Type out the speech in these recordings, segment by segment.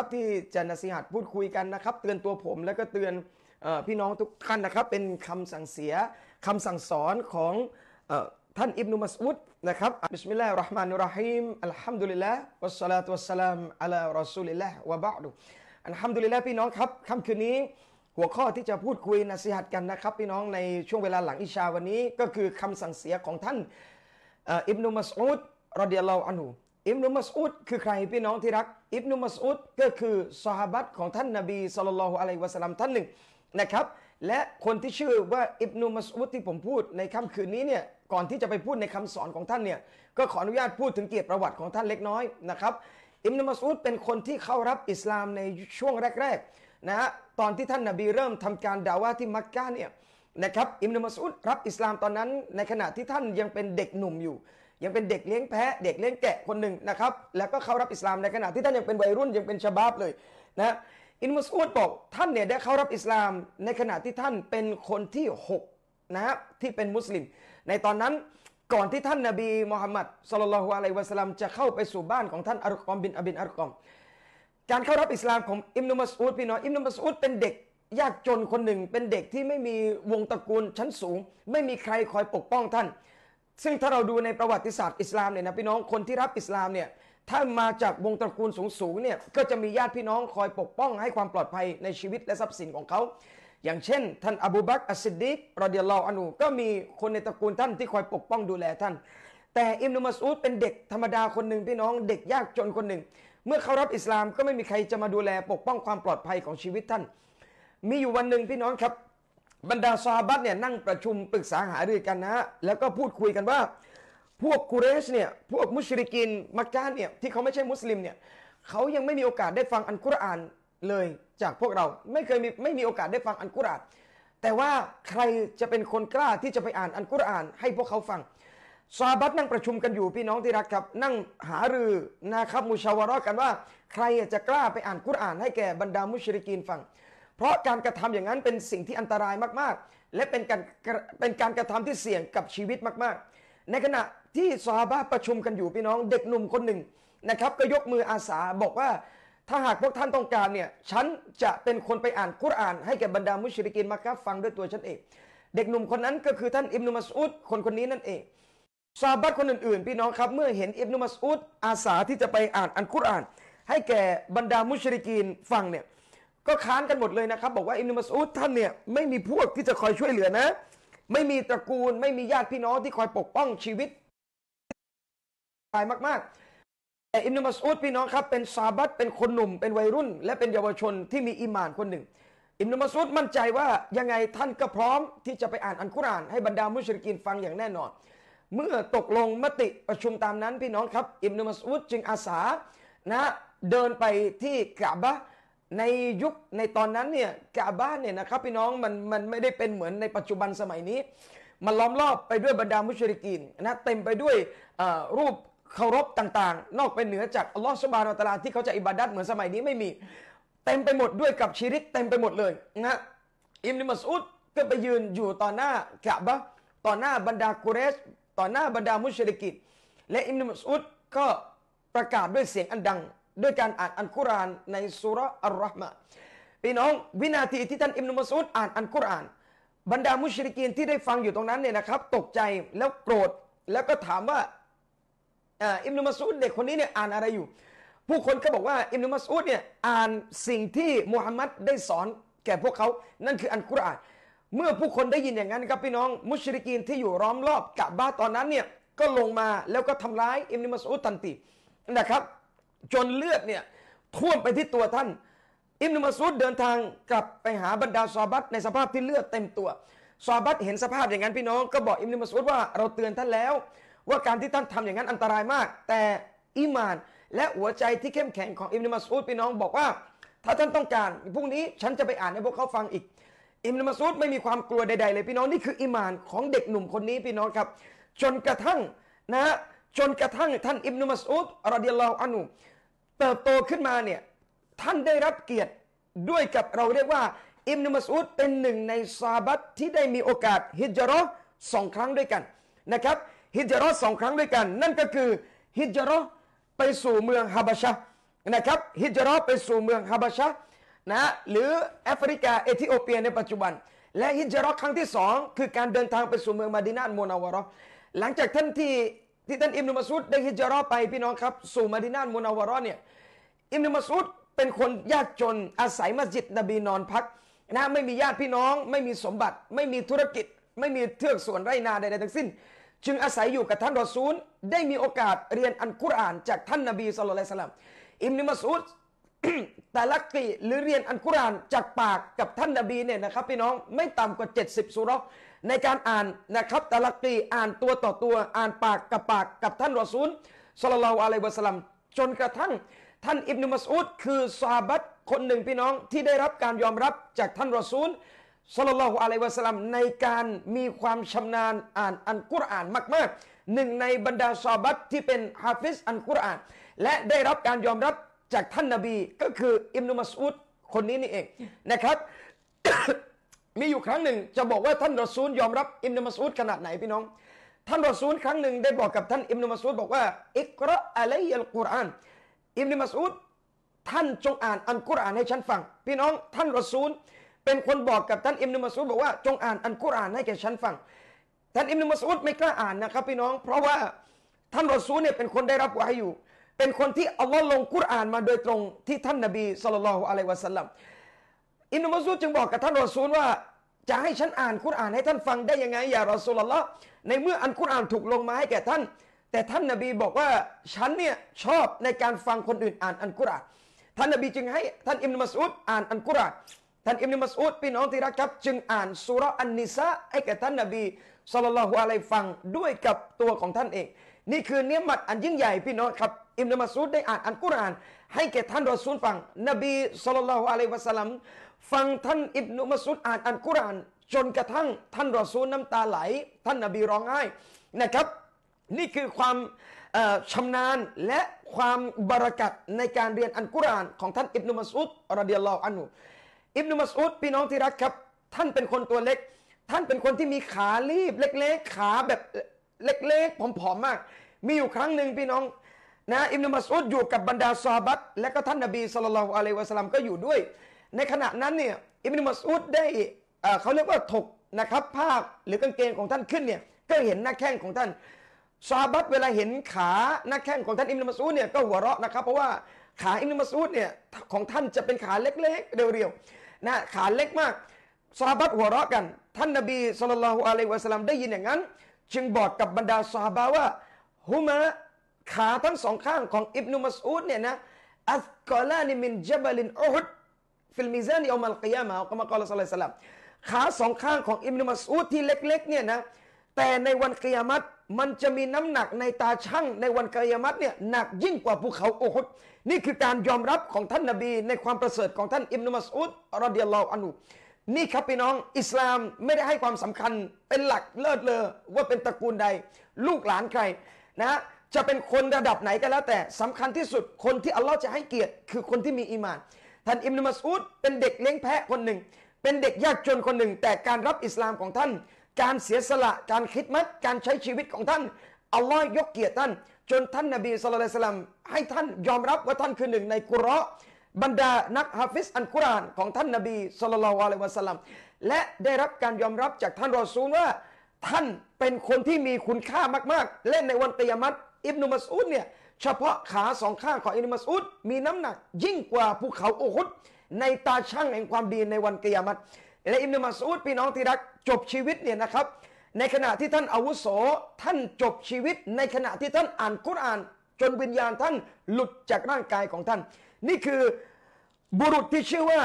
ับที่จะนสิหัดพูดคุยกันนะครับ เตือนตัวผมแล้วก็เตือนพี่น้องทุกท่านนะครับเป็นคำสั่งเสีย คำสั่งสอนของท่านอิบนุมัสอุดนะครับบิสมิลลาฮิราะห์มานุราะฮีมอัลฮัมดุลิลละวัสสลาตุวัสสลามอัลารอซูลิลละวะบะดุอัลฮัมดุลิลละพี่น้องครับค่ำคืนนี้หัวข้อที่จะพูดคุยนัสิหัดกันนะครับ พี่น้องในช่วงเวลาหลังอิชาวันนี้ก็คือคำสั่งเสียของท่านอิบนุมัสอุดรอดิยัลลอฮุอันฮุอิบนุมัสอุดคือใครพี่น้องที่รัก อิบนุมัสอุดก็คือสหบัตของท่านนบีสุลต่านอะลัยวะสลัมท่านหนึ่งนะครับและคนที่ชื่อว่าอิบนุมัสอุดที่ผมพูดในค่ำคืนนี้เนี่ยก่อนที่จะไปพูดในคำสอนของท่านเนี่ยก็ขออนุญาตพูดถึงเกียรติประวัติของท่านเล็กน้อยนะครับอิบนุมัสอุดเป็นคนที่เข้ารับอิสลามในช่วงแรกๆนะฮะตอนที่ท่านนบีเริ่มทำการด่าว่าที่มักกะเนี่ยนะครับ อิบนุมัสอุดรับอิสลามตอนนั้นในขณะที่ท่านยังเป็นเด็กหนุ่มอยู่ยังเป็นเด็กเลี้ยงแพะ เด็กเลี้ยงแกะคนหนึ่งนะครับ แล้วก็เข้ารับอิสลามในขณะที่ท่านยังเป็นวัยรุ่นยังเป็นชบาบเลยนะอินมุสูดบอกท่านเนี่ย ได้เข้ารับอิสลามในขณะที่ท่านเป็นคนที่6นะที่เป็นมุสลิม ในตอนนั้นก่อนที่ท่านนาบีมูฮัมมัดสุลลัลฮุอะลัยวะสัลลัมจะเข้าไปสู่บ้านของท่านอารกอมบินอบินอารกอมการเข้ารับอิสลามของอิมนุมัสูดพี่น้องอิมนุมัสูด เป็นเด็กยากจนคนหนึ่ง เป็นเด็กที่ไม่มีวงตระกูลชั้นสูง ไม่มีใครคอยปกป้องท่านซึ่งถ้าเราดูในประวัติศาสตร์อิสลามเนี่ยนะพี่น้องคนที่รับอิสลามเนี่ยถ้ามาจากวงตระกูลสูงๆเนี่ยก็จะมีญาติพี่น้องคอยปกป้องให้ความปลอดภัยในชีวิตและทรัพย์สินของเขาอย่างเช่น ท่านอบูบักอัสซิดดิกรอเดียลลออานูก็มีคนในตระกูลท่านที่คอยปกป้องดูแลท่าน แต่อิมนุมัสูดเป็นเด็กธรรมดาคนหนึ่งพี่น้องเด็กยากจนคนหนึ่งเมื่อเขารับอิสลามก็ไม่มีใครจะมาดูแลปกป้องความปลอดภัยของชีวิตท่าน มีอยู่วันหนึ่งพี่น้องครับบรรดาซอฮาบัตเนี่ยนั่งประชุมปรึกษาหารือกันนะ แล้วก็พูดคุยกันว่า พวกกุเรชเนี่ยพวกมุชริกินมักกะเนี่ยที่เขาไม่ใช่มุสลิมเนี่ยเขายังไม่มีโอกาสได้ฟังอันกุรอานเลยจากพวกเราไม่เคยมีไม่มีโอกาสได้ฟังอันกุรอานแต่ว่าใครจะเป็นคนกล้าที่จะไปอ่านอันกุรอาน ให้พวกเขาฟังซาบัตนั่งประชุมกันอยู่พี่น้องที่รักครับนั่งหารือนะครับมุชาวรอกันว่า ใครจะกล้าไปอ่านกุรอานให้แก่บรรดามุชริกินฟังเพราะการกระทำอย่างนั้นเป็นสิ่งที่อันตรายมาก ๆ และเป็นการเป็นการกระทำที่เสี่ยงกับชีวิตมาก ๆ ในขณะที่ซาบะประชุมกันอยู่พี่น้อง เด็กหนุ่มคนหนึ่งนะครับก็ยกมืออาสาบอกว่า ถ้าหากพวกท่านต้องการ เนี่ย ฉันจะเป็นคนไปอ่านกุรอานให้แก่บรรดามุชริกินมาครับฟังด้วยตัวฉันเอง เด็กหนุ่มคนนั้นก็คือท่านอิบนุมัสอุดคนคนนี้นั่นเองซาบัดคนอื่น ๆ พี่น้องครับเมื่อเห็นอิบนุมัสอุดอาสาที่จะไปอ่านอันกุรอาน ให้แก่บรรดามุชริกีนฟังเนี่ยก็ค้านกันหมดเลยนะครับบอกว่าอิมนุมัสอุดท่านเนี่ยไม่มีพวกที่จะคอยช่วยเหลือนะ ไม่มีตระกูลไม่มีญาติพี่น้องที่คอยปกป้องชีวิตตายมากๆแต่อิมนุมัสอุดพี่น้องครับ เป็นซาบัตเป็นคนหนุ่มเป็นวัยรุ่น และเป็นเยาวชนที่มีอิมานคนหนึ่งอิมนุมัสอุดมั่นใจว่ายังไงท่านก็พร้อมที่จะไปอ่านอัลกุรอานให้บรรดามุชริกินฟังอย่างแน่นอน เมื่อตกลงมติประชุมตามนั้นพี่น้องครับอิมนุมัสอุดจึงอาสานะเดินไปที่กะบะในยุคในตอนนั้นเนี่ยกาบ้านเนี่ยนะครับพี่น้องมันมันไม่ได้เป็นเหมือนในปัจจุบันสมัยนี้มันล้อมรอบไปด้วยบรรดามุชริกินนะเต็มไปด้วยรูปเคารพต่างๆ นอกไปเหนือจากอัลลอฮฺสุบานอัลตลาที่เขาจะอิบาดัตเหมือนสมัยนี้ไม่มี เต็มไปหมดด้วยกับชีริกเต็มไปหมดเลยนะอิมนิมัสอุดก็ไปยืนอยู่ต่อหน้ากาบะต่อหน้าบรรดากุเรชต่อหน้าบรรดามุชริกินและอิมนิมัสอุดก็ประกาศด้วยเสียงอันดังด้วยการอ่านอัลกุรอานในสุรอัลรอฮ์มะพี่น้องวินาทีที่ท่านอิมนุมัสูดอ่านอัลกุรอานบรรดามุชริกีนที่ได้ฟังอยู่ตรงนั้นเนี่ยนะครับ ตกใจแล้วโกรธแล้วก็ถามว่าอิมนุมัสูดเด็กคนนี้เนี่ยอ่านอะไรอยู่ ผู้คนก็บอกว่า อิมนุมัสูดเนี่ยอ่านสิ่งที่มูฮัมหมัดได้สอนแก่พวกเขานั่นคืออัลกุรอาน เมื่อผู้คนได้ยินอย่างนั้นครับพี่น้องมุชริกีนที่อยู่ร้อมรอบกะบ้าตอนนั้นเนี่ยก็ลงมา แล้วก็ทำร้ายอิมนุมัสูดทันทีนะครับจนเลือดเนี่ยท่วมไปที่ตัวท่านอิมนุมาซูดเดินทางกลับไปหาบรรดาซอบัตในสภาพที่เลือดเต็มตัวซอบัตเห็นสภาพอย่างนั้นพี่น้องก็บอกอิมนุมาซูดว่าเราเตือนท่านแล้ว ว่าการที่ท่านทำอย่างนั้นอันตรายมาก แต่อิมานและหัวใจที่เข้มแข็งของอิมนุมาซูดพี่น้องบอกว่า ถ้าท่านต้องการพรุ่งนี้ฉันจะไปอ่านให้พวกเขาฟังอีก อิมนุมาซูดไม่มีความกลัวใด ๆ เลยพี่น้องนี่คืออิมานของเด็กหนุ่มคนนี้พี่น้องครับ จนกระทั่งนะจนกระทั่งท่านอิบนุมัสูดรดิยัลลอฮุอานุเติบโตขึ้นมาเนี่ย ท่านได้รับเกียรติด้วยกับเราเรียกว่า อิมนุมสูดเป็นหนึ่งในซาบัตที่ได้มีโอกาสฮิจรอสองครั้งด้วยกันนะครับฮิจรอสองครั้งด้วยกัน นั่นก็คือฮิจรอไปสู่เมืองฮาบชานะครับฮิจรอไปสู่เมืองฮาบชานะหรือแอฟริกาเอธิโอเปียในปัจจุบัน และฮิจรอครั้งที่สองคือการเดินทางไปสู่เมืองมาดินานโมนาวรอหลังจากท่านที่ที่ท่านอิมนุมัสุดได้ฮิจรอไปพี่น้องครับสู่มาดินานมุนาวารอเนี่ยอิมนุมัสุดเป็นคนยากจนอาศัยมัสยิดนบีนอนพักนะไม่มีญาติพี่น้อง ไม่มีสมบัติไม่มีธุรกิจ ไม่มีเทือกสวนไรนาใดๆทั้งสิ้น จึงอาศัยอยู่กับท่านรอซูลได้มีโอกาสเรียนอันกุรอาน จากท่านนบีสุลต่านสลัมอิมนุมัสุดแต่ละกีหรือเรียนอันกุรอานจากปากกับท่านนบีเนี่ยนะครับพี่น้องไม่ต่ำกว่า70สุรษในการอ่านนะครับตะลักตีอ่านตัวต่อตัวอ่านปากกับปากกับท่านรอซูลสลลาอะลัยวะสลัมจนกระทั่งท่านอิบนุมัสอุดคือซาบัตคนหนึ่งพี่น้องที่ได้รับการยอมรับจากท่านรอซูลสลลาอะลัยวะสลัมในการมีความชำนาญอ่านอันกุรอานมาก ๆ หนึ่งในบรรดาซาบัตที่เป็นฮาฟิซอันกุรอาน และได้รับการยอมรับจากท่านนาบี ก็คืออิบนุมัสอุดคนนี้นี่เองนะครับมีอยู่ครั้งหนึ่งจะบอกว่าท่านรอซูล ยอมรับอิมนุมัสูดขนาดไหนพี่น้อง ท่านรอซูลครั้งหนึ่งได้บอกกับท่านอิมนุมัสูดบอกว่าอิกระอะลัยอัลกุรอานอิมนุมัสูดท่านจงอ่านอัลกุรอานให้ฉันฟังพี่น้องท่านรอซูล เป็นคนบอกกับท่านอิมนุมัสูดบอกว่าจงอ่านอัลกุรอานให้แก่ฉันฟังท่านอิมนุมัสูดไม่กล้าอ่านนะครับพี่น้อง เพราะว่าท่านรอซูลเนี่ยเป็นคนได้รับวาฮอยู่ เป็นคนที่อัลลอฮ์ลงกุรอานมาโดยตรงที่ท่านนบีสุลต่านลอฮุอะลัยวะสัลลัมอินุมาสูดจึงบอกกับท่านรอซูลว่า จะให้ฉันอ่านคุรานให้ท่านฟังได้ยังไงอย่ารอซูลละในเมื่ออันคุรานถูกลงมาให้แก่ท่าน แต่ท่านนบีบอกว่าฉันเนี่ยชอบในการฟังคนอื่นอ่านอันกุรานท่านนบีจึงให้ท่านอิมนุมาสูดอ่านอันกุรานท่านอิมนุมาสูดพี่น้องที่รักครับ จึงอ่านสุรอันนิสะให้แก่ท่านนบีสุลลัลฮุอะลัยฟังด้วยกับตัวของท่านเองนี่คือเนื้อหมัดอันยิ่งใหญ่พี่น้องครับอิมนุมาสูดได้อ่านอันกุรานให้แก่ท่านรอซูลฟังนบีสุลลัลฮุอะลัยวะสัลลัมฟังท่านอิบนุมัสุดอ่านอัลกุรอานจนกระทั่งท่านรอซูลน้ำตาไหล ท่านนบีร้องไห้นะครับ นี่คือความชำนาญและความบรักัดในการเรียนอัลกุรอานของท่านอิบนุมัสุดรเดียลลอฮุอันุอิบนุมัสุดพี่น้องที่รักครับท่านเป็นคนตัวเล็ก ท่านเป็นคนที่มีขาลีบเล็ก ๆ ขาแบบเล็กๆผอมๆมาก มีอยู่ครั้งหนึ่งพี่น้องนะอิบนุมัสุดอยู่กับบรรดาซอบัตและก็ท่านนบีสุลต่านอะลัยวะสลัมก็อยู่ด้วยในขณะนั้นเนี่ยอิบนุมัสูุดได้เขาเรียกว่าถกนะครับผ้าหรือกางเกงของท่านขึ้นเนี่ยก็เห็นหน้าแข้งของท่านซาบัตเวลาเห็นขาหน้าแข้งของท่านอิบนุมัสูุดเนี่ยก็หัวเราะนะครับเพราะว่าขาอิบนุมัสูุดเนี่ยของท่านจะเป็นขาเล็กๆเรียวๆนะขาเล็กมากซาบัตหัวเราะกันท่านนบีสุลต่านฮุอะลัยวะสลัมได้ยินอย่างนั้นจึงบอกกับบรรดาซาบะว่าฮุมะขาทั้งสองข้างของอิบนุมัสูุดเนี่ยนะอัสกอลานิมินเจบบลินอุฮุดฟิลมิซานอัลมัลกิยามะก็มากล่สัลลัลสลัมขาสองข้างของอิมนุมัสอูดที่เล็กๆเนี่ยนะแต่ในวันกิยามัตมันจะมีน้ำหนักในตาช่างในวันกิยามัตเนี่ยหนักยิ่งกว่าภูเขาโอฮุดนี่คือการยอมรับของท่านนบี ในความประเสริฐของท่านอิมนุมัสอูดรอดิยัลลอฮุอันุนี่ครับพี่น้องอิสลามไม่ได้ให้ความสำคัญเป็นหลักเลิศเลอว่าเป็นตระกูลใด ลูกหลานใครนะจะเป็นคนระดับไหนก็แล้ว แต่สำคัญที่สุดคนที่อัลลอฮ์จะให้เกียรติ คือคนที่มีอีมานท่านอิมนุมัสูดเป็นเด็กเลี้ยงแพะคนหนึ่ง เป็นเด็กยากจนคนหนึ่ง แต่การรับอิสลามของท่าน การเสียสละ การคิดมัด การใช้ชีวิตของท่านอัลลอฮ์ยกเกียรติท่านจนท่านนบีสุลต่านให้ท่านยอมรับว่าท่านคือหนึ่งในกุรอบรรดานักฮะฟิสอันกุรานของท่านนบีสุลต่านวะลัยวะสัลลัมและได้รับการยอมรับจากท่านรอซูลว่า ท่านเป็นคนที่มีคุณค่ามากๆและในวันกิยามัตอิบนุมัสูดเนี่ยเฉพาะขาสองข้างของอินมัสอุดมีน้ำหนักยิ่งกว่าภูเขาอุฮุดในตาช่างแห่งความดีในวันกิยามัตและอิมนุมัสอุดพี่น้องที่รักจบชีวิตเนี่ยนะครับ ในขณะที่ท่านอาวุโสท่านจบชีวิต ในขณะที่ท่านอ่านกุรอาน จนวิญญาณท่านหลุดจากร่างกายของท่านนี่คือบุรุษที่ชื่อว่า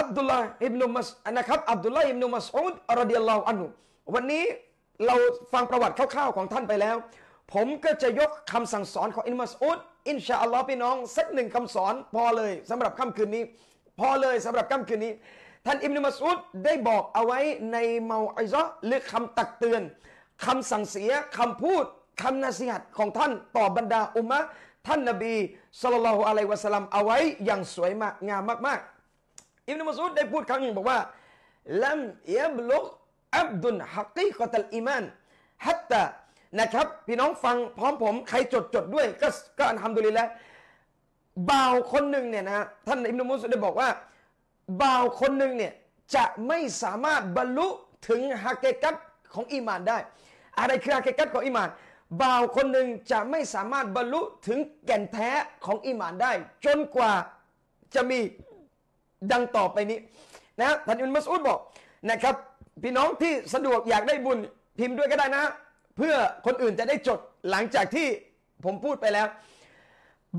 อับดุลลาห์อิบนุมัสนะครับอับดุลลาห์อิบนุมัสอุดรดิยัลลอฮุอันุวันนี้เราฟังประวัติคร่าวๆของท่านไปแล้วผมก็จะยกคำสั่งสอนของอินมัสอุดอินชาอัลลอฮ์พี่น้อง สักหนึ่งคำสอนพอเลยสำหรับค่ำคืนนี้ พอเลยสำหรับค่ำคืนนี้ ท่านอิมนุมัสอุดได้บอกเอาไว้ในเมาอิซะหรือคำตักเตือนคำสั่งเสียคำพูดคำนาสิหัตของท่านต่อบรรดาอุมะท่านนบีสุลต่านละอะลัยวะสลัมเอาไว้อย่างสวยมากงามมากๆอิมนุมัสอุดได้พูดคำหนึ่งบอกว่าลัมยับลุกอับดุนฮักีกอตัลอีมานฮัตตานะครับพี่น้องฟังพร้อมผมใครจดจดด้วยก็ก็ทำดูลิแล้วบ่าวคนหนึ่งเนี่ยนะท่านอิมนุมุสได้บอกว่าบ่าวคนหนึ่งเนี่ยจะไม่สามารถบรรลุถึงฮกเกกัตของอีมานได้ อะไรคือฮกเกกัตของอีมานบ่าวคนหนึ่งจะไม่สามารถบรรลุถึงแก่นแท้ของอีมานได้จนกว่าจะมีดังต่อไปนี้นะท่านอิมนุมุสุบอกนะครับพี่น้องที่สะดวกอยากได้บุญพิมพ์ด้วยก็ได้นะพื่อคนอื่นจะได้จดหลังจากที่ผมพูดไปแล้ว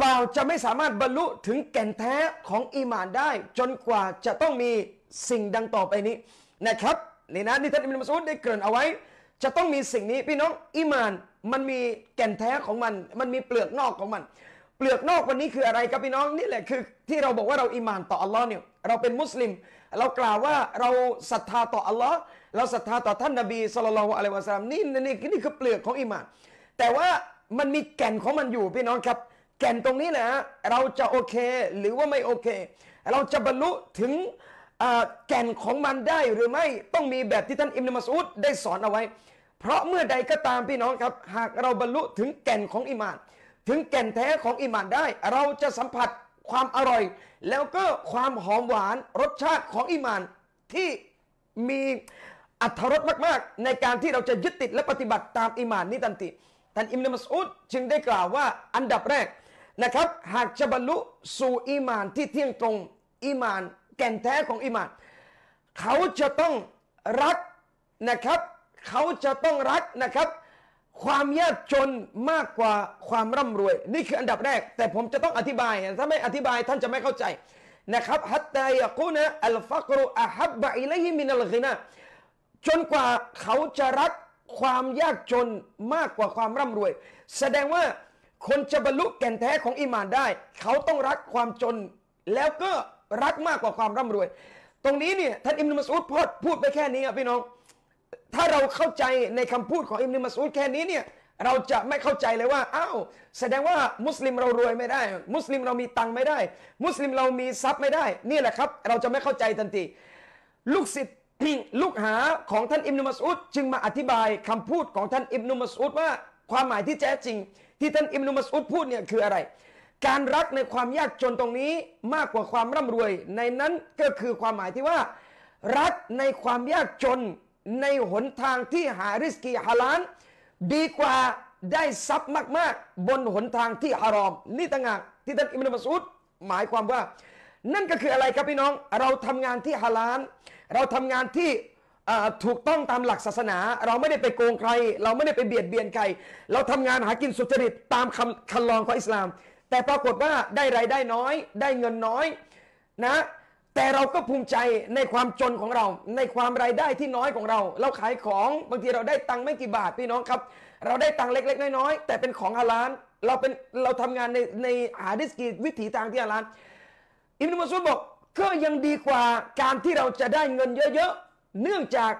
บ่าวจะไม่สามารถบรรลุถึงแก่นแท้ของอีมานได้ จนกว่าจะต้องมีสิ่งดังต่อไปนี้นะครับนี่นะนี่ท่านอิมามซูดได้เกริ่นเอาไว้ จะต้องมีสิ่งนี้พี่น้องอีมานมันมีแก่นแท้ของมันมันมีเปลือกนอกของมัน เปลือกนอกวันนี้คืออะไรครับพี่น้อง นี่แหละ คือ ที่เราบอกว่าเราอิมานต่ออัลลอฮ์เนี่ยเราเป็นมุสลิม เรากล่าวว่าเราศรัทธาต่ออัลลอฮ์เราศรัทธาต่อท่านนบีสุลต่านอะลวะซัลลัมนี่นี่นี่คือเปลือกของอิมาน แต่ว่ามันมีแก่นของมันอยู่พี่น้องครับ แก่นตรงนี้แหละเราจะโอเคหรือว่าไม่โอเค เราจะบรรลุถึงแก่นของมันได้หรือไม่ต้องมีแบบที่ท่านอิมนุมัสูุดได้สอนเอาไว้ เพราะเมื่อใดก็ตามพี่น้องครับหากเราบรรลุถึงแก่นของอิมาน ถึงแก่นแท้ของอิมานได้ เราจะสัมผัสความอร่อย แล้วก็ความหอมหวานรสชาติของอิมานที่มีอัธรสมากๆ ในการที่เราจะยึดติดและปฏิบัติตามอิมานนี้ทันทีท่านอิมนุมัสอุดจึงได้กล่าวว่าอันดับแรกนะครับหากจะบรรลุสู่อิมานที่เที่ยงตรงอิมาน แก่นแท้ของอิมาน เขาจะต้องรักนะครับ เขาจะต้องรักนะครับความยากจนมากกว่าความร่ำรวยนี่คืออันดับแรก แต่ผมจะต้องอธิบายถ้าไม่อธิบายท่านจะไม่เข้าใจนะครับฮัตตายะกูนะอัลฟักรุอะฮับบะอิลัยมินัลกินาจนกว่าเขาจะรักความยากจนมากกว่าความร่ำรวย แสดงว่าคนจะบรรลุแก่นแท้ของอิมานได้ เขาต้องรักความจนแล้วก็รักมากกว่าความร่ำรวย ตรงนี้เนี่ยท่านอิมนุมัสูดพูดพูดไปแค่นี้พี่น้อง ถ้าเราเข้าใจในคำพูดของอิมนุมัสูดแค่นี้เนี่ยเราจะไม่เข้าใจเลยว่าอ้าวแสดงว่ามุสลิมเรารวยไม่ได้ มุสลิมเรามีตังค์ไม่ได้ มุสลิมเรามีทรัพย์ไม่ได้นี่แหละครับ เราจะไม่เข้าใจทันทีลูกศิษย์ลูกหาของท่านอิมนุมัสอุดจึงมาอธิบายคำพูดของท่านอิมนุมัสอุดว่าความหมายที่แท้จริงที่ท่านอิมนุมัสอุดพูดเนี่ยคืออะไร การรักในความยากจนตรงนี้มากกว่าความร่ำรวย ในนั้นก็คือความหมายที่ว่า รักในความยากจนในหนทางที่หาริสกีฮาลานดีกว่าได้ทรัพย์มาก ๆบนหนทางที่อารอมนี่ต่างหากที่ท่านอิมนุมัสอุดหมายความว่า นั่นก็คืออะไรครับพี่น้องเราทำงานที่ฮาลานเราทำงานที่ถูกต้องตามหลักศาสนา เราไม่ได้ไปโกงใคร เราไม่ได้ไปเบียดเบียนใครเราทำงานหากินสุจริตตามคำคันลองของอิสลาม แต่ปรากฏว่าได้ไรายได้น้อย ได้เงินน้อยนะแต่เราก็ภูมิใจในความจนของเราในความรายได้ที่น้อยของเรา เราขายของบางทีเราได้ตังค์ไม่กี่บาทพี่น้องครับเราได้ตังค์เล็กๆ น้อยๆแต่เป็นของฮาลานเราเป็นเราทำงานในในอาดิสกีวิถีทางที่ฮาลานอิมนุมัสุดบอกก็ยังดีกว่าการที่เราจะได้เงินเยอะๆ เนื่องจาก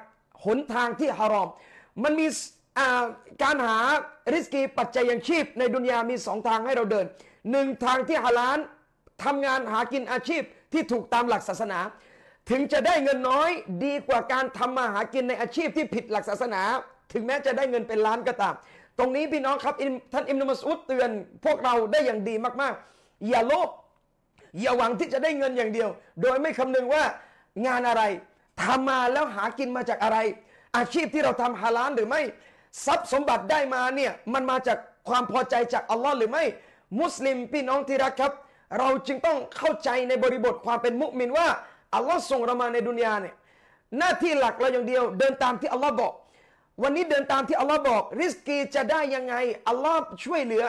หนทางที่ฮารอม มันมีการหาริสกีปัจจัยยังชีพในดุนยา มีสองทางให้เราเดินหนึ่งทางที่ฮาลานทำงานหากินอาชีพที่ถูกตามหลักศาสนา ถึงจะได้เงินน้อยดีกว่าการทำมาหากินในอาชีพที่ผิดหลักศาสนา ถึงแม้จะได้เงินเป็นล้านก็ตามตรงนี้พี่น้องครับท่านอิมนุมัสอุดเตือนพวกเราได้อย่างดีมากๆอย่าโลภอย่าหวังที่จะได้เงินอย่างเดียว โดยไม่คำนึงว่างานอะไรทำมาแล้วหากินมาจากอะไร อาชีพที่เราทำฮาลาลหรือไม่ทรัพย์สมบัติได้มาเนี่ยมันมาจากความพอใจจากอัลลอฮ์หรือไม่ มุสลิมพี่น้องที่รักครับ เราจึงต้องเข้าใจในบริบทความเป็นมุสลิมว่าอัลลอฮ์ส่งเรามาในดุนยาเนี่ยหน้าที่หลักเราอย่างเดียว เดินตามที่อัลลอฮ์บอกวันนี้เดินตามที่อัลลอฮ์บอกริสกีจะได้ยังไงอัลลอฮ์ช่วยเหลือ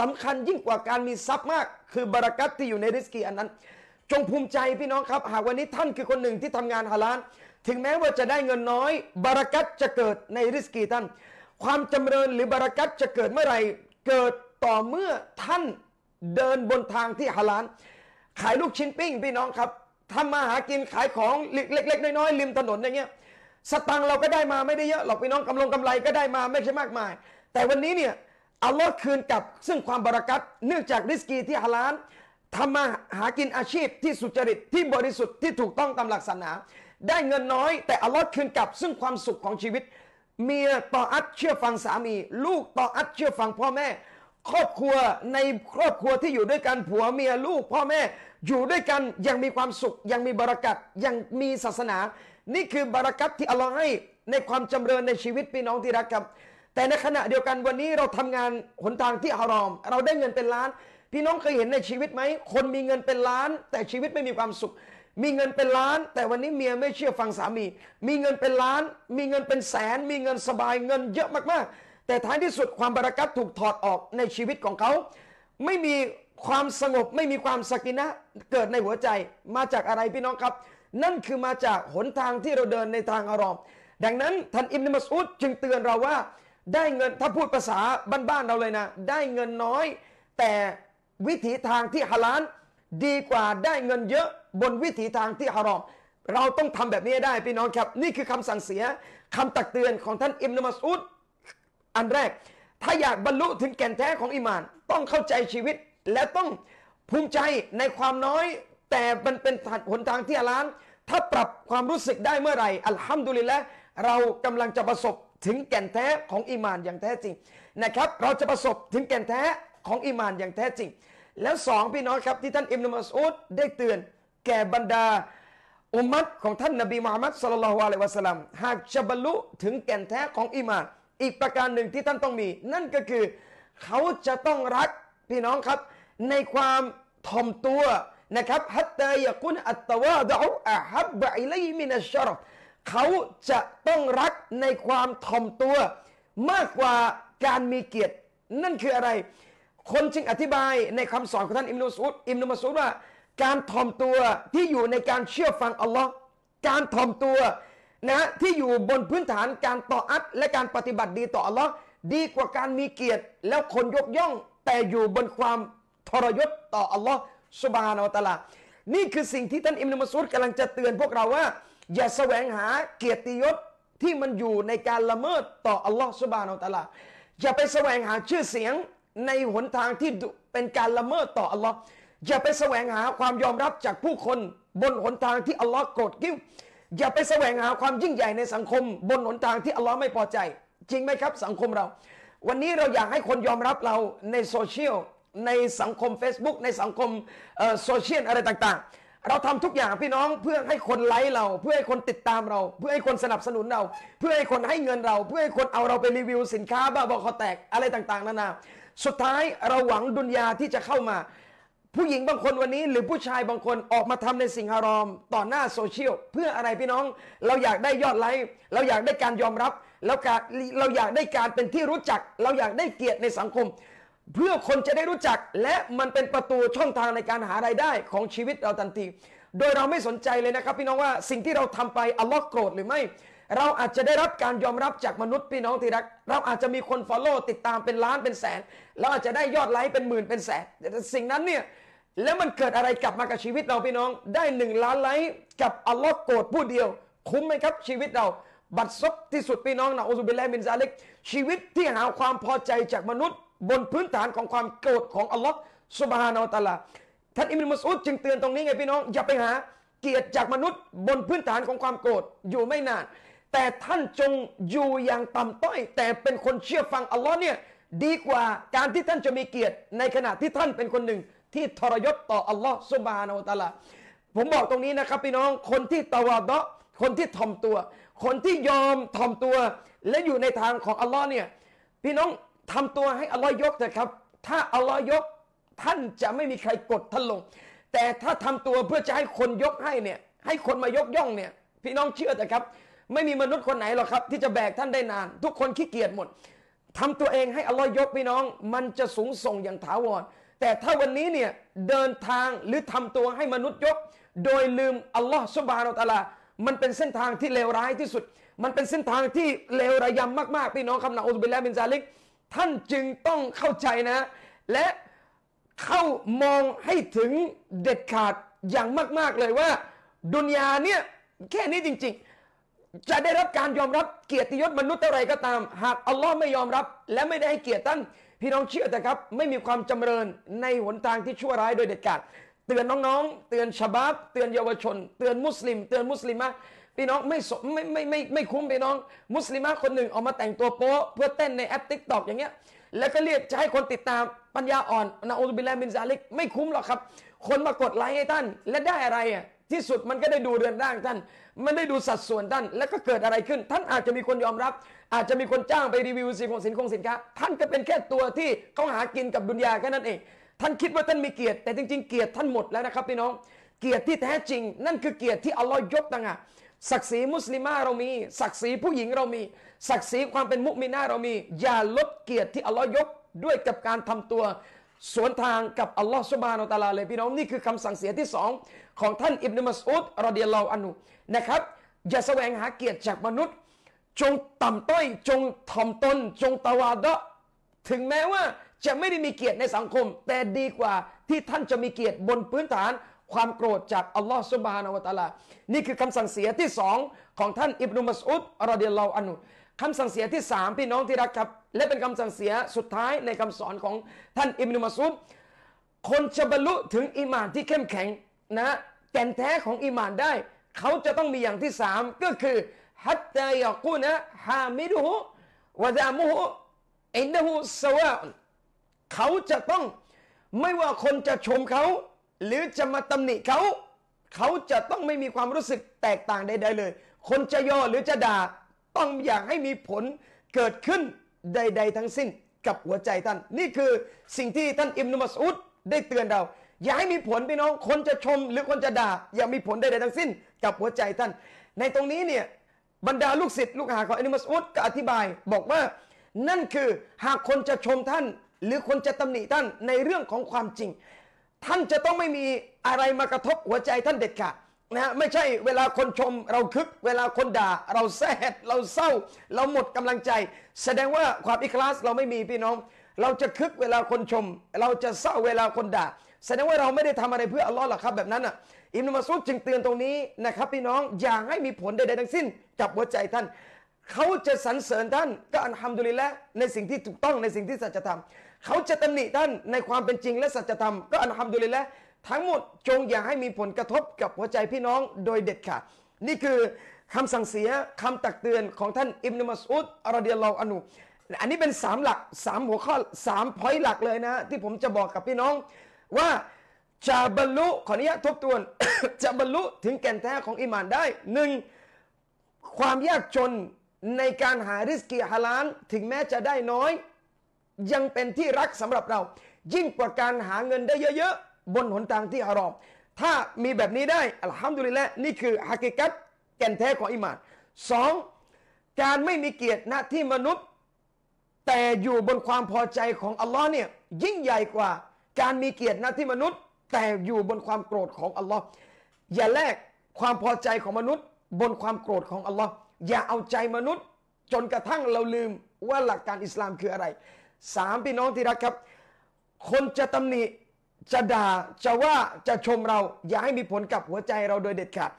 สำคัญยิ่งกว่าการมีทรัพย์มาก คือบรากัตที่อยู่ในริสกีอันนั้น จงภูมิใจพี่น้องครับ หากวันนี้ท่านคือคนหนึ่งที่ทำงานฮาลาน ถึงแม้ว่าจะได้เงินน้อยบรากัตจะเกิดในริสกีท่าน ความจำเริญหรือบรากัตจะเกิดเมื่อไหร่ เกิดต่อเมื่อท่านเดินบนทางที่ฮาลานขายลูกชิ้นปิ้งพี่น้องครับทำมาหากินขายของเล็กๆน้อยๆริมถนนอย่างเงี้ย สตังเราก็ได้มาไม่ได้เยอะหรอกพี่น้องกำลงกำไรก็ได้มาไม่ใช่มากมาย แต่วันนี้เนี่ยอัลลอฮ์คืนกับซึ่งความบรารักัตเนื่องจากริสกีที่ฮาลาลทำมาหากินอาชีพที่สุจริตที่บริสุทธิ์ที่ถูกต้องตามหลักศาสนา ได้เงินน้อยแต่อัลลอฮ์คืนกับซึ่งความสุขของชีวิต เมียต่ออัดเชื่อฟังสามี ลูกต่ออัดเชื่อฟังพ่อแม่ ครอบครัวในครอบครัวที่อยู่ด้วยกันผัวเมียลูกพ่อแม่ อยู่ด้วยกันยังมีความสุขยังมีบรารักัตยังมีศาสนา นี่คือบรารักัตที่อัลลอฮ์ให้ในความจำเริญในชีวิตพี่น้องที่รักครับแต่ในขณะเดียวกันวันนี้เราทำงานหนทางที่ฮารอมเราได้เงินเป็นล้าน พี่น้องเคยเห็นในชีวิตไหมคนมีเงินเป็นล้าน แต่ชีวิตไม่มีความสุข มีเงินเป็นล้าน แต่วันนี้เมียไม่เชื่อฟังสามี มีเงินเป็นล้าน มีเงินเป็นแสน มีเงินสบายเงินเยอะมากๆ แต่ท้ายที่สุดความบรารักัตถูกถอดออกในชีวิตของเขาไม่มีความสงบ ไม่มีความสกินะเกิดในหัวใจมาจากอะไรพี่น้องครับ นั่นคือมาจากหนทางที่เราเดินในทางอารมณ์ดังนั้นท่านอิมนมัสอุดจึงเตือนเราว่าได้เงินถ้าพูดภาษาบ้านๆเราเลยนะ ได้เงินน้อยแต่วิถีทางที่ฮาลาลดีกว่าได้เงินเยอะบนวิถีทางที่ฮารอม เราต้องทำแบบนี้ได้พี่น้องครับ นี่คือคำสั่งเสียคำตักเตือนของท่านอิมนมัสูดอันแรก ถ้าอยากบรรลุถึงแก่นแท้ของอิมานต้องเข้าใจชีวิตและต้องภูมิใจในความน้อย แต่มันเป็นหนทางที่ฮาลานถ้าปรับความรู้สึกได้เมื่อไหร่อัลฮัมดุลิลละเรากำลังจะประสบถึงแก่นแท้ของอีมานอย่างแท้จริงนะครับเราจะประสบถึงแก่นแท้ของอีมานอย่างแท้จริง แล้วสองพี่น้องครับที่ท่านอิมนุมัสอุดได้เตือนแก่บรรดา อุมัตของท่านนบีมุฮัมมัดสุลลัลฮวาเลวะสลัมหากจะบรรลุถึงแก่นแท้ของอีมาน อีกประการหนึ่งที่ท่านต้องมีนั่นก็คือเขาจะต้องรักพี่น้องครับ ในความถ่อมตัวนะครับฮัตตยะกุนอัตตะวาดะอูอะฮับบะอิลัยมินัชชรฟเขาจะต้องรักในความถ่อมตัว มากกว่าการมีเกียรติ นั่นคืออะไร คนจึงอธิบายในคำสอนของท่านอิมนุสูดอิมนุมสูดว่าการถ่อมตัวที่อยู่ในการเชื่อฟังอัลลอฮ์การถ่อมตัวนะที่อยู่บนพื้นฐาน การต่ออัตและการปฏิบัติดีต่ออัลลอฮ์ดีกว่าการมีเกียรติแล้วคนยกย่องแต่อยู่บนความทรยศต่ออัลลอฮ์สุบฮานอัลตะลานี่คือสิ่งที่ท่านอิมนุมสูดกำลังจะเตือนพวกเราว่าอย่าแสวงหาเกียรติยศที่มันอยู่ในการละเมิดต่ออัลลอฮ์สุบานอัลตะลาอย่าไปแสวงหาชื่อเสียงในหนทางที่เป็นการละเมิดต่ออัลลอฮ์อย่าไปแสวงหาความยอมรับจากผู้คนบนหนทางที่อัลลอฮ์โกรธกิ้วอย่าไปแสวงหาความยิ่งใหญ่ในสังคม บนหนทางที่อัลลอฮ์ไม่พอใจ จริงไหมครับสังคมเรา วันนี้เราอยากให้คนยอมรับเราในโซเชียลในสังคม Facebook ในสังคมโซเชียลอะไรต่างๆเราทำทุกอย่างพี่น้องเพื่อให้คนไลค์เรา เพื่อให้คนติดตามเรา เพื่อให้คนสนับสนุนเรา เพื่อให้คนให้เงินเรา เพื่อให้คนเอาเราไปรีวิว สินค้าบ้าบอคอแตกอะไรต่างๆนานาสุดท้ายเราหวังดุนยาที่จะเข้ามา ผู้หญิงบางคนวันนี้ หรือผู้ชายบางคนออกมาทำในสิ่งฮารอม ต่อหน้าโซเชียลเพื่ออะไรพี่น้องเราอยากได้ยอดไลค์เราอยากได้การยอมรับแล้วเราอยากได้การเป็นที่รู้จัก เราอยากได้เกียรติในสังคมเพื่อคนจะได้รู้จักและมันเป็นประตูช่องทางในการหารายได้ของชีวิตเราทันทีโดยเราไม่สนใจเลยนะครับพี่น้องว่าสิ่งที่เราทำไปอัลลอฮ์โกรธหรือไม่ เราอาจจะได้รับการยอมรับจากมนุษย์พี่น้องที่รัก เราอาจจะมีคนฟอลโล่ติดตามเป็นล้านเป็นแสน เราอาจจะได้ยอดไลค์เป็นหมื่นเป็นแสนแต่สิ่งนั้นเนี่ยแล้วมันเกิดอะไรกลับมากับชีวิตเราพี่น้องได้หนึ่งล้านไลค์กับอัลลอฮ์โกรธผู้เดียว คุ้มไหมครับ ชีวิตเราบัดซบที่สุดพี่น้องนะอุซุบิลลามินซาลิกชีวิตที่หาความพอใจจากมนุษย์บนพื้นฐานของความโกรธของอัลลอฮ์สุบฮานาอัลตะลา ท่านอิมรุมสุดจึงเตือนตรงนี้ไงพี่น้องอย่าไปหาเกียรติจากมนุษย์ บนพื้นฐานของความโกรธอยู่ไม่นานแต่ท่านจงอยู่อย่างต่ำต้อยแต่เป็นคนเชื่อฟังอัลลอฮ์เนี่ยดีกว่าการที่ท่านจะมีเกียรติในขณะที่ท่านเป็นคนหนึ่งที่ทรยศต่ออัลลอฮ์สุบฮานาอัลตะลาผมบอกตรงนี้นะครับพี่น้องคนที่ตะวาดะคนที่ทอมตัว คนที่ยอมทอมตัว และอยู่ในทางของอัลลอฮ์เนี่ยพี่น้องทำตัวให้อัลลอฮ์ยกเถอะครับ ถ้าอัลลอฮ์ยกท่านจะไม่มีใครกดท่านลง แต่ถ้าทำตัวเพื่อจะให้คนยกให้เนี่ย ให้คนมายกย่องเนี่ย พี่น้องเชื่อแต่ครับ ไม่มีมนุษย์คนไหนหรอกครับที่จะแบกท่านได้นาน ทุกคนขี้เกียจหมด ทำตัวเองให้อัลลอฮ์ยกพี่น้อง มันจะสูงส่งอย่างถาวร แต่ถ้าวันนี้เนี่ยเดินทางหรือทำตัวให้มนุษย์ยก โดยลืมอัลลอฮ์สุบานอัลลา มันเป็นเส้นทางที่เลวร้ายที่สุด มันเป็นเส้นทางที่เลวระยำมากๆพี่น้องคำนาอุบิลลาบินซาลิกท่านจึงต้องเข้าใจนะ และเข้ามองให้ถึงเด็ดขาดอย่างมาก ๆ เลยว่า ดุนยาเนี่ย แค่นี้จริงๆ จะได้รับการยอมรับเกียรติยศมนุษย์เท่าไรก็ตาม หากอัลลอฮ์ไม่ยอมรับและไม่ได้ให้เกียรติท่านพี่น้องเชื่อแต่ครับ ไม่มีความจำเริญในหนทางที่ชั่วร้ายโดยเด็ดขาดเตือนน้อง ๆ เตือนชาบับเตือนเยาวชน เตือนมุสลิม เตือนมุสลิมะพี่น้องไม่ไมไม่ไม่ไม่ไม่คุ้มพี่น้อง มุสลิมคนหนึ่งออกมาแต่งตัวโป๊เพื่อเต้นในแอปติ๊กตอกอย่างเงี้ยแล้วก็เรียกจะให้คนติดตามปัญญาอ่อนนาอูบิลามินซาลิกไม่คุ้มหรอกครับ คนมากดไลค์ให้ท่านและได้อะไรอ่ะที่สุดมันก็ได้ดูเรือนร่างท่าน มันได้ดูสัดส่วนท่านแล้วก็เกิดอะไรขึ้น ท่านอาจจะมีคนยอมรับ อาจจะมีคนจ้างไปรีวิวสินของสินคงสินค้าท่านก็เป็นแค่ตัวที่เขาหากินกับดุนยาแค่นั้นเอง ท่านคิดว่าท่านมีเกียรติแต่จริง ๆเกียรติท่านหมดแล้วนะครับพี่น้อง เกียรติที่แท้จริง นั่นคือเกียรติที่อัลลอฮ์ยกต่างหากศักดิ์ศรีมุสลิมาเรามี ศักดิ์ศรีผู้หญิงเรามี ศักดิ์ศรีความเป็นมุมินาเรามี อย่าลดเกียรติที่อัลลอฮ์ยกด้วยกับการทำตัว สวนทางกับอัลลอฮ์สุบานอัลตาลาเลยพี่น้อง นี่คือคำสั่งเสียที่สองของท่านอิบนุมัสอุดรอเดียลลออันุนะครับ อย่าแสวงหาเกียรติจากมนุษย์ จงต่ำต้อย จงทำอมตน จงตะวาดะถึงแม้ว่าจะไม่ได้มีเกียรติในสังคม แต่ดีกว่าที่ท่านจะมีเกียรติบนพื้นฐานความโกรธจากอัลลอฮ์สุบฮานาวะตาลา นี่คือคำสั่งเสียที่สอง ของท่านอิบนุมัสอุดอัลเดีลาอันุคำสั่งเสียที่สามพี่น้องที่รักครับ และเป็นคำสั่งเสียสุดท้ายในคำสอนของท่านอิบนุมัสอุดคนจะบรรลุถึงอิมานที่เข้มแข็งนะ แก่นแท้ของอิมานได้ เขาจะต้องมีอย่างที่สาม ก็คือฮัตตายากูนะฮามิดูฮุวะดามูฮุอินดะฮูสวาเขาจะต้องไม่ว่าคนจะชมเขาหรือจะมาตำหนิเขา เขาจะต้องไม่มีความรู้สึกแตกต่างใดๆเลย คนจะย่อหรือจะด่า ต้องอยากให้มีผลเกิดขึ้นใดๆทั้งสิ้นกับหัวใจท่าน นี่คือสิ่งที่ท่านอิมนุมัสอุดได้เตือนเรา อย่าให้มีผลพี่น้องคนจะชมหรือคนจะด่า อย่ามีผลใดๆทั้งสิ้นกับหัวใจท่าน ในตรงนี้เนี่ย บรรดาลูกศิษย์ลูกหาของอิมนุมัสอุดก็อธิบายบอกว่า นั่นคือหากคนจะชมท่าน หรือคนจะตำหนิท่านในเรื่องของความจริงท่านจะต้องไม่มีอะไรมากระทบหัวใจท่านเด็ดขาดนะฮะไม่ใช่เวลาคนชม เราคึกเวลาคนด่า เราแซดเราเศร้า เราหมดกำลังใจ แสดงว่าความอิคลาสเราไม่มีพี่น้อง เราจะคึกเวลาคนชม เราจะเศร้าเวลาคนด่า แสดงว่าเราไม่ได้ทำอะไรเพื่ออัลลอฮ์หรอกครับแบบนั้นอ่ะอิมนุมาซุดจึงเตือนตรงนี้นะครับ พี่น้องอย่าให้มีผลใดๆทั้งสิ้นกับหัวใจท่านเขาจะสรรเสริญท่านก็อันฮัมดุลิลละในสิ่งที่ถูกต้องในสิ่งที่สัจธรรมเขาจะตำหนิท่านในความเป็นจริงและสัจธรรม ก็อัธรรมดเลยแลละทั้งหมดจงอย่าให้มีผลกระทบกับหัวใจพี่น้องโดยเด็ดขาดนี่คือคำสั่งเสียคำตักเตือนของท่านอิบนุมัสอุดอะลเดียลลออันุอันนี้เป็น3หลัก3 หัวข้อ3พอยต์หลักเลยนะ ที่ผมจะบอกกับพี่น้องว่าจะบรรลุขออนุญาตทบทวน จะบรรลุถึงแก่นแท้ของอิมานได้หนึ่งความยากจนในการหาริสกีฮาลานถึงแม้จะได้น้อยยังเป็นที่รักสำหรับเรา ยิ่งกว่าการหาเงินได้เยอะๆบนหนทางที่ฮารอม ถ้ามีแบบนี้ได้อัลฮัมดุลิลละนี่คือฮักิกัตแก่นแท้ของอิมานสองการไม่มีเกียรติหน้าที่มนุษย์ แต่อยู่บนความพอใจของอัลลอฮ์เนี่ยยิ่งใหญ่กว่าการมีเกียรติหน้าที่มนุษย์ แต่อยู่บนความโกรธของอัลลอฮ์อย่าแลก ความพอใจของมนุษย์ บนความโกรธของอัลลอฮ์อย่าเอาใจมนุษย์ จนกระทั่งเราลืมว่าหลักการอิสลามคืออะไรสามพี่น้องที่รักครับ คนจะตำหนิจะด่าจะว่าจะชมเราอย่าให้มีผลกับหัวใจเราโดยเด็ดขาด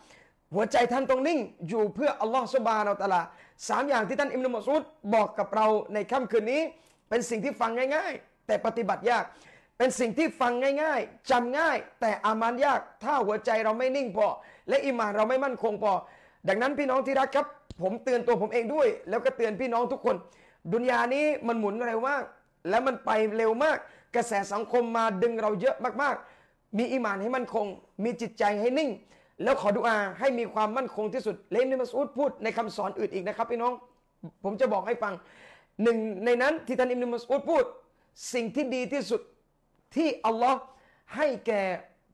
หัวใจท่านต้องนิ่งอยู่เพื่ออัลลอฮฺสุบานาตะลาสามอย่างที่ท่านอิมนุมัสูดบอกกับเราในค่ำคืนนี้ เป็นสิ่งที่ฟังง่ายๆ แต่ปฏิบัติยาก เป็นสิ่งที่ฟังง่าย ๆจำง่าย แต่อามันยาก ถ้าหัวใจเราไม่นิ่งพอและอิมานเราไม่มั่นคงพอดังนั้นพี่น้องที่รักครับ ผมเตือนตัวผมเองด้วย แล้วก็เตือนพี่น้องทุกคนดุนยานี้มันหมุนเร็วมากและมันไปเร็วมากกระแสสังคมมาดึงเราเยอะมาก ๆ มีอิมานให้มั่นคง มีจิตใจให้นิ่ง แล้วขอดุอาให้มีความมั่นคงที่สุดเลนนิมัสอุดพูดในคำสอนอื่นอีกนะครับ พี่น้อง ผมจะบอกให้ฟังหนึ่งในนั้นที่ท่านอิมนมัสอุดพูดสิ่งที่ดีที่สุดที่อัลลอฮ์ให้แก่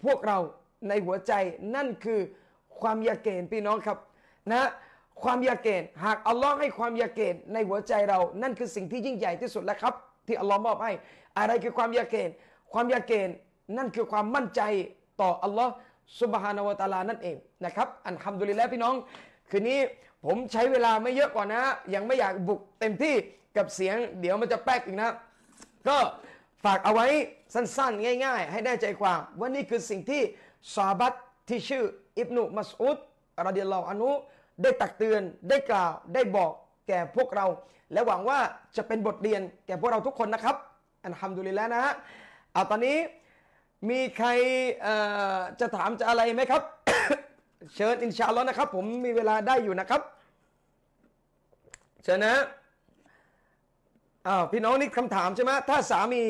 พวกเราในหัวใจนั่นคือความยาเกณฑ์พี่น้องครับนะความยาเกณฑ์หากอัลลอฮ์ให้ความยาเกณฑ์ในหัวใจเรา นั่นคือสิ่งที่ยิ่งใหญ่ที่สุดแล้วครับที่อัลลอฮ์มอบให้ อะไรคือความยาเกณฑ์ความยาเกณฑ์นั่นคือความมั่นใจต่ออัลลอฮ์ซุบฮานาวตาลานั่นเองนะครับอันคำดุลิแล้วพี่น้อง คืนนี้ผมใช้เวลาไม่เยอะกว่านะ ยังไม่อยากบุกเต็มที่กับเสียง เดี๋ยวมันจะแป๊กอีกนะ ก็ฝากเอาไว้สั้นๆง่าย ๆ ให้ได้ใจความว่านี่คือสิ่งที่ซาบัตที่ชื่ออิบนุมัสอุดรดิยลลอฮ์อนุได้ตักเตือนได้กล่าวได้บอกแก่พวกเรา และหวังว่าจะเป็นบทเรียนแก่พวกเราทุกคนนะครับอันทำดดเลิแล้วนะฮะเอาตอนนี้มีใครจะถามจะอะไรไหมครับเชิญอินชาอัลลอ์นะครับผมมีเวลาได้อยู่นะครับเชิญนะอ้าวพี่น้องนี่คำถามใช่ไหมถ้าสามี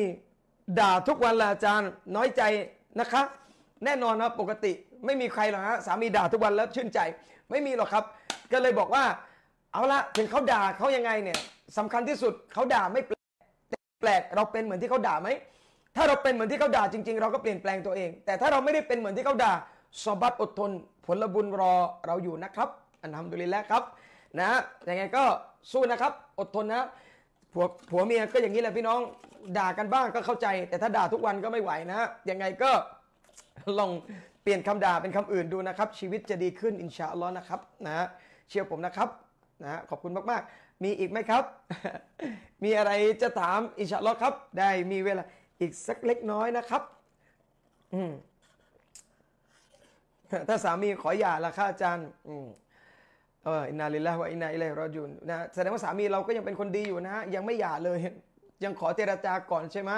ด่าทุกวันละอาจารย์น้อยใจนะคะแน่นอนครับปกติไม่มีใครหรอกฮะสามีด่าทุกวันแล้วชื่นใจไม่มีหรอกครับ็เลยบอกว่า เอาละถึงเขาด่าเขายังไงเนี่ยสำคัญที่สุดเขาด่าไม่แปลกแปลกเราเป็นเหมือนที่เขาด่าไหมถ้าเราเป็นเหมือนที่เขาด่าจริง ๆเราก็เปลี่ยนแปลงตัวเอง แต่ถ้าเราไม่ได้เป็นเหมือนที่เขาด่าสบัดอดทนผลบุญรอเราอยู่นะครับ อันทำดุลิแล้วครับนะยังไงก็สู้นะครับ อดทนนะผัวผัวเมียก็อย่างนี้แหละพี่น้องด่ากันบ้างก็เข้าใจ แต่ถ้าด่าทุกวันก็ไม่ไหวนะยังไงก็ลองเปลี่ยนคำด่าเป็นคำอื่นดูนะครับ ชีวิตจะดีขึ้นอินชาอัลลอฮ์นะครับ นะเชียร์ผมนะครับ นะขอบคุณมากๆ มีอีกไหมครับ มีอะไรจะถามอิชาลอครับ ได้มีเวลาอีกสักเล็กน้อยนะครับ อืมถ้าสามีขอหย่าละค่ะอาจารย์ อืมเอออินนาลิลละวะอินนาอิลัยรอจูนนะ แสดงว่าสามีเราก็ยังเป็นคนดีอยู่นะฮะ ยังไม่หย่าเลย ยังขอเจรจาก่อนใช่ไหม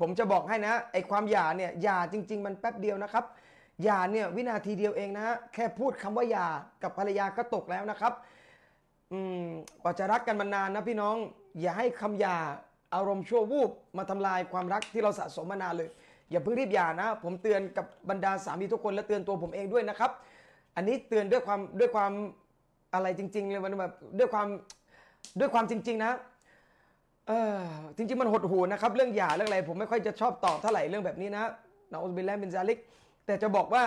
ผมจะบอกให้นะ ไอความหย่าเนี่ย หย่าจริง ๆมันแป๊บเดียวนะครับหย่าเนี่ยวินาทีเดียวเองนะฮะแค่พูดคำว่าหย่ากับภรรยาก็ตกแล้วนะครับ อืมกว่าจะรักกันมานานนะพี่น้อง อย่าให้คำหย่าอารมณ์ชั่ววูบมาทำลายความรักที่เราสะสมมานานเลย อย่าเพิ่งรีบหย่านะ ผมเตือนกับบรรดาสามีทุกคนและเตือนตัวผมเองด้วยนะครับ อันนี้เตือนด้วยความ ด้วยความอะไรจริงๆเลยมันแบบด้วยความด้วยความจริง ๆนะ เออจริงๆมันหดหูนะครับ เรื่องหย่าเรื่องอะไร ผมไม่ค่อยจะชอบตอบเท่าไหร่เรื่องแบบนี้นะนาอุบิลแลมินซาลิกแต่จะบอกว่า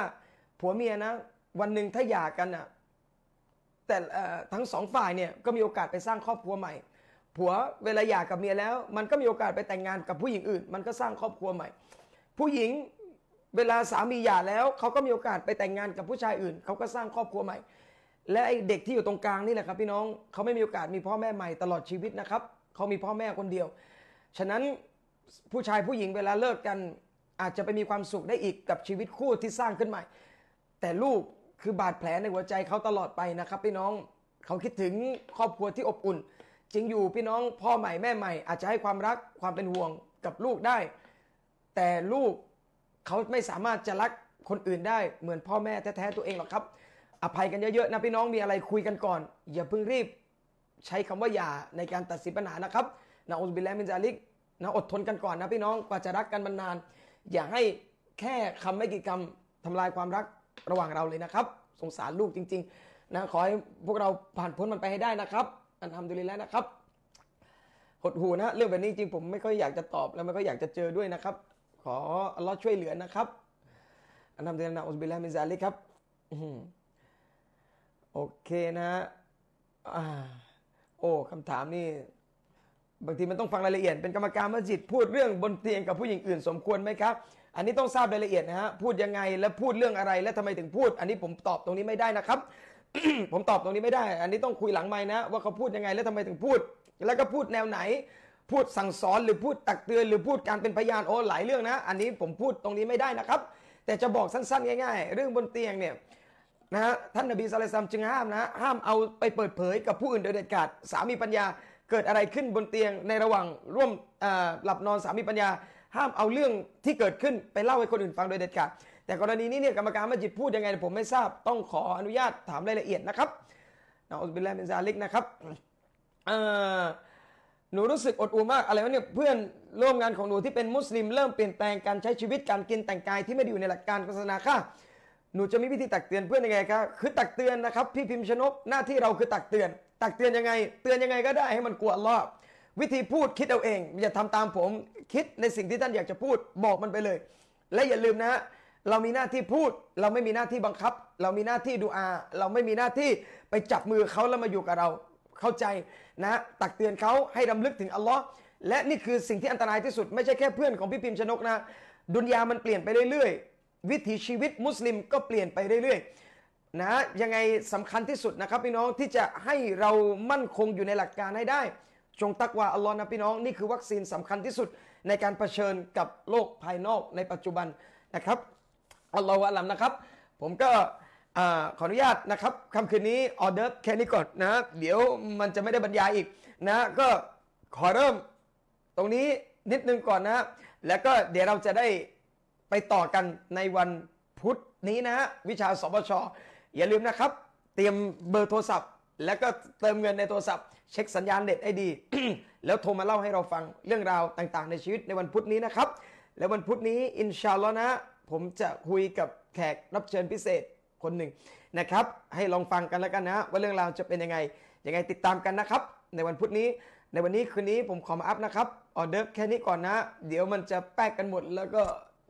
ผัวเมียนะวันหนึ่งถ้าหย่ากันอ่ะแต่ทั้งสองฝ่ายเนี่ยก็มีโอกาสไปสร้างครอบครัวใหม่ผัวเวลาหย่ากับเมียแล้ว มันก็มีโอกาสไปแต่งงานกับผู้หญิงอื่น มันก็สร้างครอบครัวใหม่ ผู้หญิงเวลาสามีหย่าแล้วเขาก็มีโอกาสไปแต่งงานกับผู้ชายอื่นเขาก็สร้างครอบครัวใหม่ และไอเด็กที่อยู่ตรงกลางนี่แหละครับ พี่น้องเขาไม่มีโอกาสมีพ่อแม่ใหม่ ตลอดชีวิตนะครับเขามีพ่อแม่คนเดียว ฉะนั้นผู้ชายผู้หญิงเวลาเลิกกันอาจจะไปมีความสุขได้อีกกับชีวิตคู่ที่สร้างขึ้นใหม่ แต่ลูกคือบาดแผลในหัวใจเขาตลอดไปนะครับพี่น้อง เขาคิดถึงครอบครัวที่อบอุ่น จริงอยู่พี่น้องพ่อใหม่แม่ใหม่ อาจจะให้ความรักความเป็นห่วงกับลูกได้ แต่ลูกเขาไม่สามารถจะรักคนอื่นได้ เหมือนพ่อแม่แท้ๆตัวเองหรอกครับ อภัยกันเยอะๆนะพี่น้องมีอะไรคุยกันก่อน อย่าเพิ่งรีบ ใช้คำว่าอย่าในการตัดสินปัญหานะครับนะอุบิลแลมินจาลิกนะอดทนกันก่อนนะพี่น้องกว่าจะรักกันมานานอย่าให้แค่คำไม่กี่คำทำลายความรักระหว่างเราเลยนะครับ สงสารลูกจริงๆนะขอให้พวกเราผ่านพ้นมันไปให้ได้นะครับ อันทำดูเลยแล้วนะครับ หดหูนะเรื่องแบบนี้จริงผมไม่ค่อยอยากจะตอบแล้ว ไม่ค่อยอยากจะเจอด้วยนะครับ ขออัลลอฮ์ช่วยเหลือนะครับ อันทำดูแลยนะอุสบิลลามิซาลิครับโอเคนะโอ้คำถามนี่บางทีมันต้องฟังรายละเอียดเป็นกรรมการมัสยิดพูดเรื่องบนเตียงกับผู้หญิงอื่นสมควรไหมครับ อันนี้ต้องทราบรายละเอียดนะฮะ พูดยังไงและพูดเรื่องอะไรและทำไมถึงพูด อันนี้ผมตอบตรงนี้ไม่ได้นะครับผมตอบตรงนี้ไม่ได้ อันนี้ต้องคุยหลังไม้นะว่าเขาพูดยังไงและทำไมถึงพูด แล้วก็พูดแนวไหน พูดสั่งสอนหรือพูดตักเตือน หรือพูดการเป็นพยานโอ้หลายเรื่องนะอันนี้ผมพูดตรงนี้ไม่ได้นะครับ แต่จะบอกสั้นๆง่ายๆเรื่องบนเตียงเนี่ยนะฮะท่านนบีสุลต่านจึงห้ามนะห้ามเอาไปเปิดเผย กับผู้อื่นโดยเด็ดขาดสามีปัญญาเกิดอะไรขึ้นบนเตียงในระหว่างร่วมหลับนอนสามีปัญญา ห้ามเอาเรื่องที่เกิดขึ้นไปเล่าให้คนอื่นฟังโดยเด็ดขาดแต่กรณีนี้เนี่ยกรรมการมัสยิดพูดยังไงผมไม่ทราบต้องขออนุญาตถามรายละเอียดนะครับนาอุบิลลาเป็นซาลิกนะครับหนูรู้สึกอดอูมาก อะไรวะเนี่ยเพื่อนร่วมงานของหนูที่เป็นมุสลิมเริ่มเปลี่ยนแปลงการใช้ชีวิตการกินแต่งกายที่ไม่ดีอยู่ในหลักการศาสนาค่ะหนูจะมีวิธีตักเตือนเพื่อนยังไงครับคือตักเตือนนะครับพี่พิมพ์ชนกหน้าที่เราคือตักเตือนตักเตือนยังไงเตือนยังไงก็ได้ให้มันกลัวอัลลอฮ์วิธีพูดคิดเอาเองอย่าทำตามผม คิดในสิ่งที่ท่านอยากจะพูดบอกมันไปเลย และอย่าลืมนะะเรามีหน้าที่พูดเราไม่มีหน้าที่บังคับ เรามีหน้าที่ดูอา เราไม่มีหน้าที่ไปจับมือเขาแล้วมาอยู่กับเราเข้าใจนะ ตักเตือนเขาให้ดำลึกถึงอัลลอฮ์และนี่คือสิ่งที่อันตรายที่สุด ไม่ใช่แค่เพื่อนของพี่พิมพ์ชนกนะ ดุนยามันเปลี่ยนไปเรื่อยๆ วิถีชีวิตมุสลิมก็เปลี่ยนไปเรื่อย ๆนะฮะยังไงสำคัญที่สุดนะครับพี่น้องที่จะให้เรามั่นคงอยู่ในหลักการให้ได้ จงตักว่าอัลลอฮ์นะพี่น้องนี่คือวัคซีนสำคัญที่สุดในการเผชิญกับโลกภายนอกในปัจจุบันนะครับอัลลอฮฺอัลลัมนะครับ ผมก็ขออนุญาตนะครับคำคืนนี้ออเดอร์แค่นี้ก่อนนะเดี๋ยวมันจะไม่ได้บรรยายอีกนะก็ขอเริ่มตรงนี้นิดนึงก่อนนะแล้วก็เดี๋ยวเราจะได้ไปต่อกันในวันพุธนี้นะฮะวิชาสบชอย่าลืมนะครับ เตรียมเบอร์โทรศัพท์ แล้วก็เติมเงินในโทรศัพท์เช็คสัญญาณเด็ดให้ดี แล้วโทรมาเล่าให้เราฟังเรื่องราวต่างๆ ในชีวิตในวันพุธนี้นะครับ แล้ววันพุธนี้อินชาลอนะ ผมจะคุยกับแขกรับเชิญพิเศษคนหนึ่งนะครับให้ลองฟังกันแล้วกันนะว่าเรื่องราวจะเป็นยังไงยังไงติดตามกันนะครับในวันพุธนี้ ในวันนี้คืนนี้ผมขอมาอัพนะครับออเดอร์แค่นี้ก่อนนะเดี๋ยวมันจะแป๊กกันหมดแล้วก็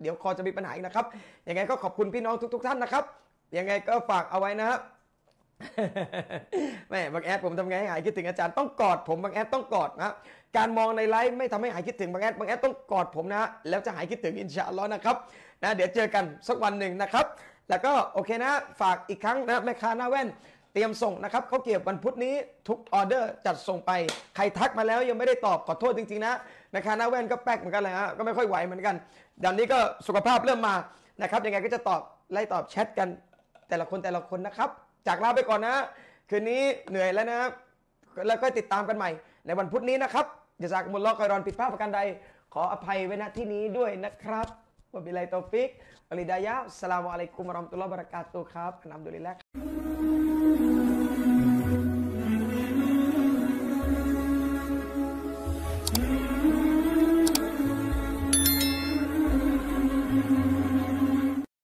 เดี๋ยวคอจะมีปัญหาอีกนะครับยังไงก็ขอบคุณพี่น้องทุก ๆท่านนะครับยังไงก็ฝากเอาไว้นะครับแม่บางแอดผมทำไงให้หายคิดถึงอาจารย์ ต้องกอดผมบางแอดต้องกอดนะ การมองในไลฟ์ไม่ทำให้หายคิดถึงบางแอดบางแอดต้องกอดผมนะ แล้วจะหายคิดถึงอินชาอัลลอฮ์นะครับนะเดี๋ยวเจอกันสักวันหนึ่งนะครับ แล้วก็โอเคนะฝากอีกครั้งนะแม่ค้าหน้าแว่น เตรียมส่งนะครับเขาเก็บวันพุธนี้ทุกออเดอร์จัดส่งไป ใครทักมาแล้วยังไม่ได้ตอบขอโทษจริง ๆนะแม่ค้าหน้าแว่นก็แป๊กเหมือนกันเลยฮะก็ไม่ค่อยไหวเหมือนกันดันนี้ก็สุขภาพเริ่มมานะครับยังไงก็จะตอบไล่ตอบแชทกันแต่ละคนแต่ละคนนะครับ จากลาไปก่อนนะ คืนนี้เหนื่อยแล้วนะครับแล้วก็ติดตามกันใหม่ ในวันพุธนี้นะครับจะจากมุลลอกอยรอนผิดพลาดประการใด ขออภัยไว้ณที่นี้ด้วยนะครับวบิไลตอฟิกอลิดายะสลามอะลัยกุมรอมตุลลอบรักาตุครับนำัดุลิลล